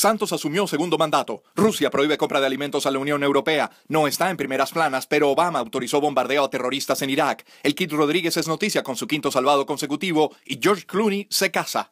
Santos asumió segundo mandato. Rusia prohíbe compra de alimentos a la Unión Europea. No está en primeras planas, pero Obama autorizó bombardeo a terroristas en Irak. El Kid Rodríguez es noticia con su quinto salvado consecutivo y George Clooney se casa.